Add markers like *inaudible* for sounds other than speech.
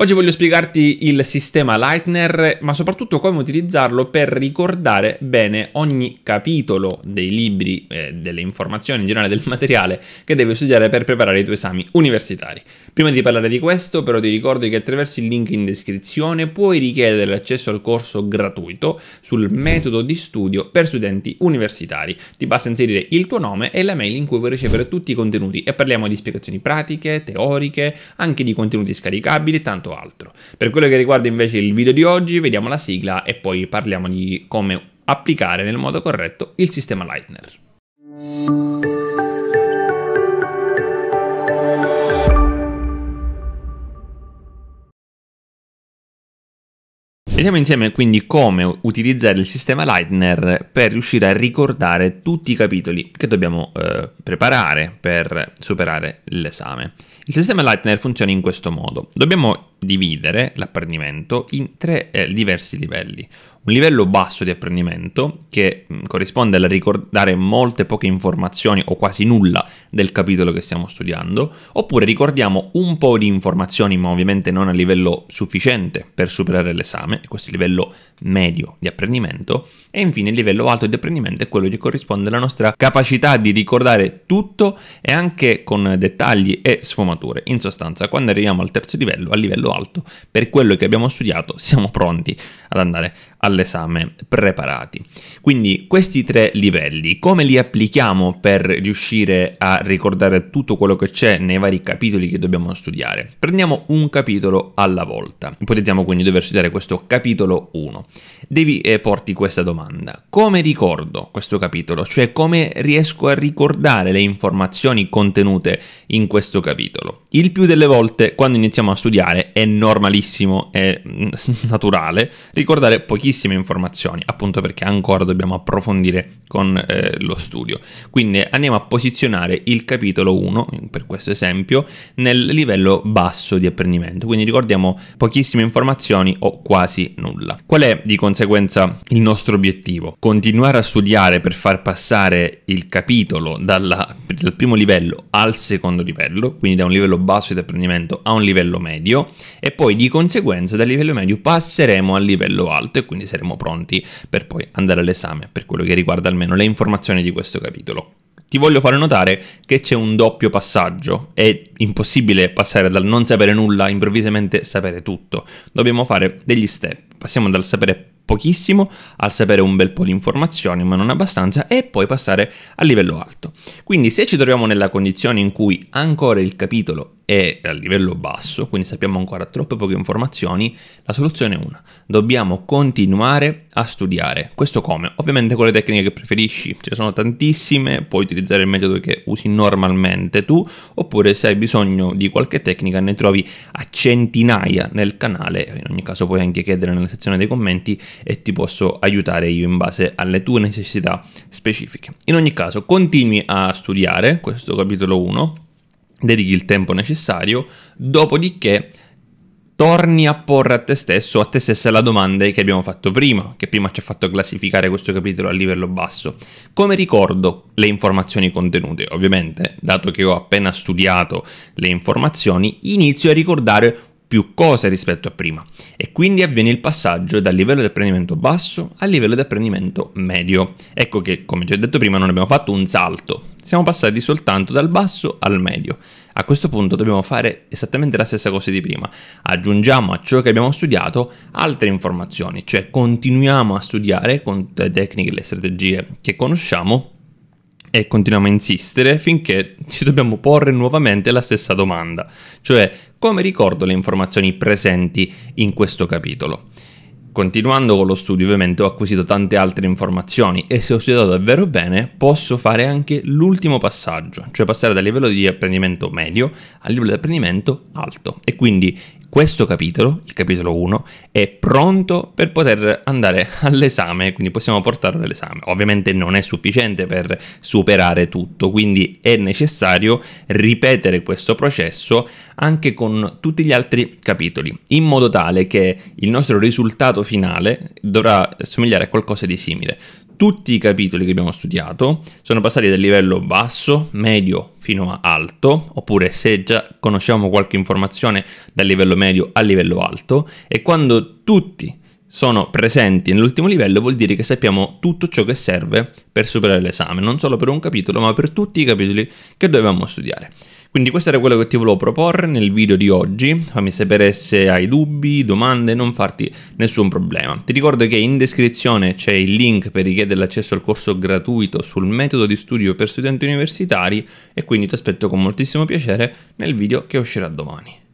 Oggi voglio spiegarti il sistema Lightner, ma soprattutto come utilizzarlo per ricordare bene ogni capitolo dei libri, eh, delle informazioni in generale del materiale che devi studiare per preparare i tuoi esami universitari. Prima di parlare di questo, però ti ricordo che attraverso il link in descrizione puoi richiedere l'accesso al corso gratuito sul metodo di studio per studenti universitari. Ti basta inserire il tuo nome e la mail in cui puoi ricevere tutti i contenuti e parliamo di spiegazioni pratiche, teoriche, anche di contenuti scaricabili, tanto tanto altro. Per quello che riguarda invece il video di oggi, vediamo la sigla e poi parliamo di come applicare nel modo corretto il sistema Lightner. Vediamo insieme quindi come utilizzare il sistema Lightner per riuscire a ricordare tutti i capitoli che dobbiamo eh, preparare per superare l'esame. Il sistema Lightner funziona in questo modo. Dobbiamo dividere l'apprendimento in tre eh, diversi livelli. Un livello basso di apprendimento che mm, corrisponde al ricordare molte poche informazioni o quasi nulla del capitolo che stiamo studiando, oppure ricordiamo un po' di informazioni ma ovviamente non a livello sufficiente per superare l'esame, questo è il livello medio di apprendimento e infine il livello alto di apprendimento è quello che corrisponde alla nostra capacità di ricordare tutto e anche con dettagli e sfumature. In sostanza, quando arriviamo al terzo livello, al livello alto, per quello che abbiamo studiato siamo pronti ad andare all'esame preparati. Quindi questi tre livelli, come li applichiamo per riuscire a ricordare tutto quello che c'è nei vari capitoli che dobbiamo studiare? Prendiamo un capitolo alla volta, ipotizziamo quindi di dover studiare questo capitolo 1. Devi eh, porti questa domanda, come ricordo questo capitolo? Cioè come riesco a ricordare le informazioni contenute in questo capitolo? il più delle volte quando iniziamo a studiare è normalissimo, è mm, *laughs* naturale ricordare pochissime informazioni, appunto perché ancora dobbiamo approfondire con eh, lo studio. Quindi andiamo a posizionare il capitolo 1, per questo esempio, nel livello basso di apprendimento, quindi ricordiamo pochissime informazioni o quasi nulla. Qual è di conseguenza il nostro obiettivo? Continuare a studiare per far passare il capitolo dalla, dal primo livello al secondo livello, quindi da un livello livello basso di apprendimento a un livello medio e poi di conseguenza dal livello medio passeremo al livello alto e quindi saremo pronti per poi andare all'esame per quello che riguarda almeno le informazioni di questo capitolo ti voglio fare notare che c'è un doppio passaggio. È impossibile passare dal non sapere nulla a improvvisamente sapere tutto. Dobbiamo fare degli step passiamo dal sapere pochissimo al sapere un bel po' di informazioni, ma non abbastanza, e poi passare al livello alto. Quindi se ci troviamo nella condizione in cui ancora il capitolo è a livello basso, quindi sappiamo ancora troppe poche informazioni, la soluzione è una. Dobbiamo continuare a studiare. Questo come? Ovviamente con le tecniche che preferisci, ce cioè, ne sono tantissime, puoi utilizzare il metodo che usi normalmente tu, oppure se hai bisogno di qualche tecnica ne trovi a centinaia nel canale, in ogni caso puoi anche chiedere nel sezione dei commenti e ti posso aiutare io in base alle tue necessità specifiche. In ogni caso, continui a studiare questo capitolo 1, dedichi il tempo necessario, dopodiché torni a porre a te stesso, a te stessa la domanda che abbiamo fatto prima, che prima ci ha fatto classificare questo capitolo a livello basso. Come ricordo le informazioni contenute? Ovviamente, dato che ho appena studiato le informazioni, inizio a ricordare più cose rispetto a prima e quindi avviene il passaggio dal livello di apprendimento basso al livello di apprendimento medio. Ecco che, come ti ho detto prima, non abbiamo fatto un salto, siamo passati soltanto dal basso al medio. A questo punto dobbiamo fare esattamente la stessa cosa di prima, aggiungiamo a ciò che abbiamo studiato altre informazioni, cioè continuiamo a studiare con le tecniche e le strategie che conosciamo e continuiamo a insistere finché ci dobbiamo porre nuovamente la stessa domanda, cioè come ricordo le informazioni presenti in questo capitolo. Continuando con lo studio ovviamente ho acquisito tante altre informazioni e se ho studiato davvero bene posso fare anche l'ultimo passaggio, cioè passare dal livello di apprendimento medio al livello di apprendimento alto e quindi questo capitolo, il capitolo 1, è pronto per poter andare all'esame, quindi possiamo portarlo all'esame. Ovviamente non è sufficiente per superare tutto, quindi è necessario ripetere questo processo anche con tutti gli altri capitoli, in modo tale che il nostro risultato finale dovrà somigliare a qualcosa di simile tutti i capitoli che abbiamo studiato sono passati dal livello basso, medio fino a alto, oppure se già conosciamo qualche informazione dal livello medio al livello alto, e quando tutti sono presenti nell'ultimo livello vuol dire che sappiamo tutto ciò che serve per superare l'esame, non solo per un capitolo, ma per tutti i capitoli che dovevamo studiare. Quindi questo era quello che ti volevo proporre nel video di oggi, fammi sapere se hai dubbi, domande, non farti nessun problema. Ti ricordo che in descrizione c'è il link per richiedere l'accesso al corso gratuito sul metodo di studio per studenti universitari e quindi ti aspetto con moltissimo piacere nel video che uscirà domani.